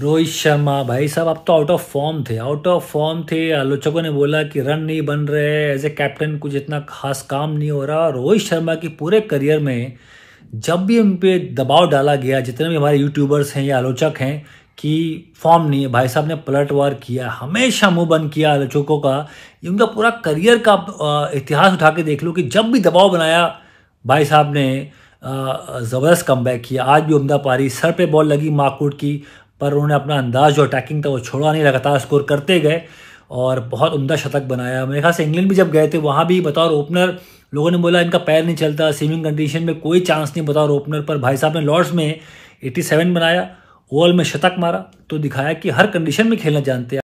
रोहित शर्मा भाई साहब आप तो आउट ऑफ फॉर्म थे आउट ऑफ फॉर्म थे आलोचकों ने बोला कि रन नहीं बन रहे एज ए कैप्टन कुछ इतना खास काम नहीं हो रहा रोहित शर्मा की पूरे करियर में जब भी उन पर दबाव डाला गया जितने भी हमारे यूट्यूबर्स हैं या आलोचक हैं कि फॉर्म नहीं है भाई साहब ने पलटवार किया हमेशा मुंह बंद किया आलोचकों का उनका पूरा करियर का इतिहास उठा के देख लो कि जब भी दबाव बनाया भाई साहब ने ज़बरदस्त कम बैक किया आज भी उमदा पारी सर पे बॉल लगी माकूट की पर उन्होंने अपना अंदाज जो अटैकिंग था वो छोड़ा नहीं लगातार स्कोर करते गए और बहुत उमदा शतक बनाया मेरे ख्याल से इंग्लैंड भी जब गए थे वहाँ भी बतौर ओपनर लोगों ने बोला इनका पैर नहीं चलता स्विमिंग कंडीशन में कोई चांस नहीं बतौर ओपनर पर भाई साहब ने लॉर्ड्स में 87 बनाया ओवल में शतक मारा तो दिखाया कि हर कंडीशन में खेलना जानते हैं